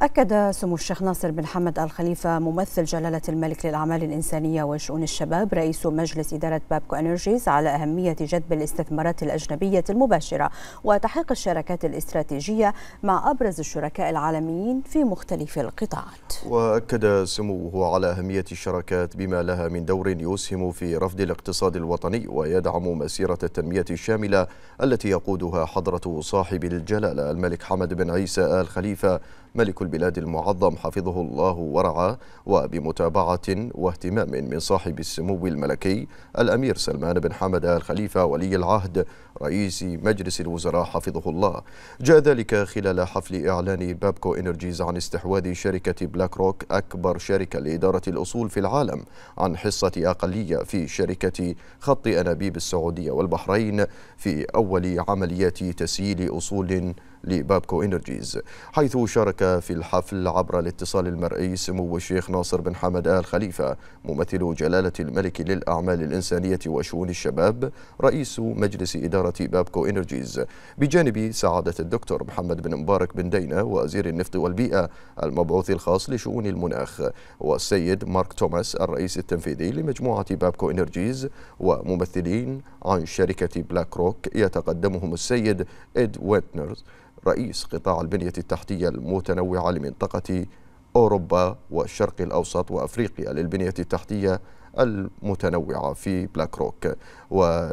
أكد سمو الشيخ ناصر بن حمد آل خليفة ممثل جلالة الملك للأعمال الإنسانية وشؤون الشباب رئيس مجلس إدارة بابكو أنرجيز على أهمية جذب الاستثمارات الأجنبية المباشرة وتحقيق الشراكات الاستراتيجية مع أبرز الشركاء العالميين في مختلف القطاعات وأكد سموه على أهمية الشراكات بما لها من دور يسهم في رفض الاقتصاد الوطني ويدعم مسيرة التنمية الشاملة التي يقودها حضرة صاحب الجلالة الملك حمد بن عيسى آل خليفة ملك البلاد المعظم حفظه الله ورعاه وبمتابعة واهتمام من صاحب السمو الملكي الأمير سلمان بن حمد الخليفة ولي العهد رئيس مجلس الوزراء حفظه الله جاء ذلك خلال حفل إعلان بابكو إنرجيز عن استحواذ شركة بلاك روك أكبر شركة لإدارة الأصول في العالم عن حصة أقلية في شركة خط أنابيب السعودية والبحرين في أول عمليات تسييل أصول لبابكو إنرجيز حيث شارك في الحفل عبر الاتصال المرئي سمو الشيخ ناصر بن حمد آل خليفة ممثل جلالة الملك للأعمال الإنسانية وشؤون الشباب رئيس مجلس إدارة إدارة بابكو إنرجيز بجانب سعادة الدكتور محمد بن مبارك بن دينة وزير النفط والبيئة المبعوث الخاص لشؤون المناخ والسيد مارك توماس الرئيس التنفيذي لمجموعة بابكو إنرجيز وممثلين عن شركة بلاك روك يتقدمهم السيد إد ويتنرز رئيس قطاع البنية التحتية المتنوعة لمنطقة أوروبا والشرق الأوسط وأفريقيا للبنية التحتية المتنوعة في بلاك روك و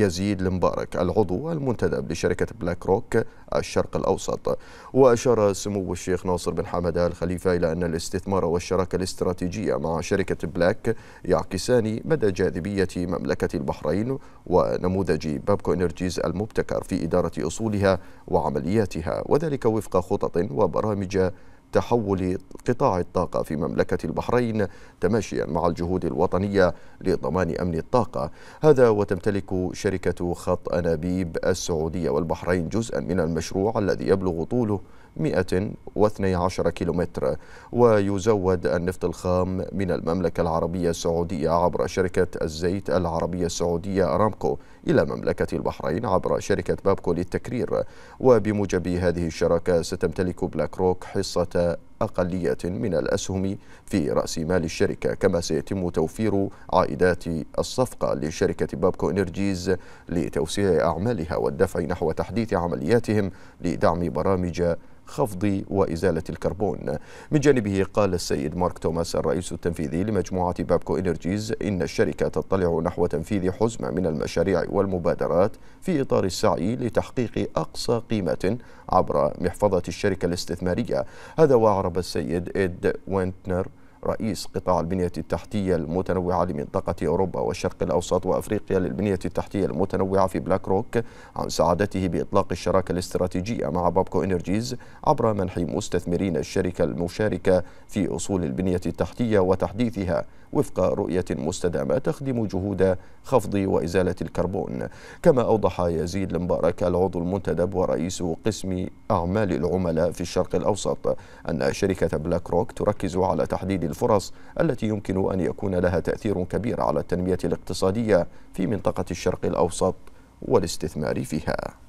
يزيد المبارك العضو المنتدب لشركة بلاك روك الشرق الأوسط وأشار سمو الشيخ ناصر بن حمد الخليفة إلى أن الاستثمار والشراكة الاستراتيجية مع شركة بلاك يعكسان مدى جاذبية مملكة البحرين ونموذج بابكو إنرجيز المبتكر في إدارة أصولها وعملياتها وذلك وفق خطط وبرامج تحول قطاع الطاقة في مملكة البحرين تماشيا مع الجهود الوطنية لضمان أمن الطاقة هذا وتمتلك شركة خط أنابيب السعودية والبحرين جزءا من المشروع الذي يبلغ طوله 112 كيلومتر ويزود النفط الخام من المملكة العربية السعودية عبر شركة الزيت العربية السعودية أرامكو إلى مملكة البحرين عبر شركة بابكو للتكرير وبموجب هذه الشراكة ستمتلك بلاك روك حصة أقلية من الأسهم في رأس مال الشركة كما سيتم توفير عائدات الصفقة لشركة بابكو إنرجيز لتوسيع أعمالها والدفع نحو تحديث عملياتهم لدعم برامج خفض وإزالة الكربون من جانبه قال السيد مارك توماس الرئيس التنفيذي لمجموعة بابكو إنرجيز إن الشركة تطلع نحو تنفيذ حزمة من المشاريع والمبادرات في إطار السعي لتحقيق أقصى قيمة عبر محفظة الشركة الاستثمارية هذا وأعرب السيد إد وينتنر رئيس قطاع البنية التحتية المتنوعة لمنطقة أوروبا والشرق الأوسط وأفريقيا للبنية التحتية المتنوعة في بلاك روك عن سعادته بإطلاق الشراكة الاستراتيجية مع بابكو إنرجيز عبر منح مستثمرين الشركة المشاركة في أصول البنية التحتية وتحديثها وفق رؤية مستدامة تخدم جهود خفض وإزالة الكربون كما أوضح يزيد المبارك العضو المنتدب ورئيس قسم أعمال العملاء في الشرق الأوسط أن شركة بلاك روك تركز على تحديد الفرص التي يمكن أن يكون لها تأثير كبير على التنمية الاقتصادية في منطقة الشرق الأوسط والاستثمار فيها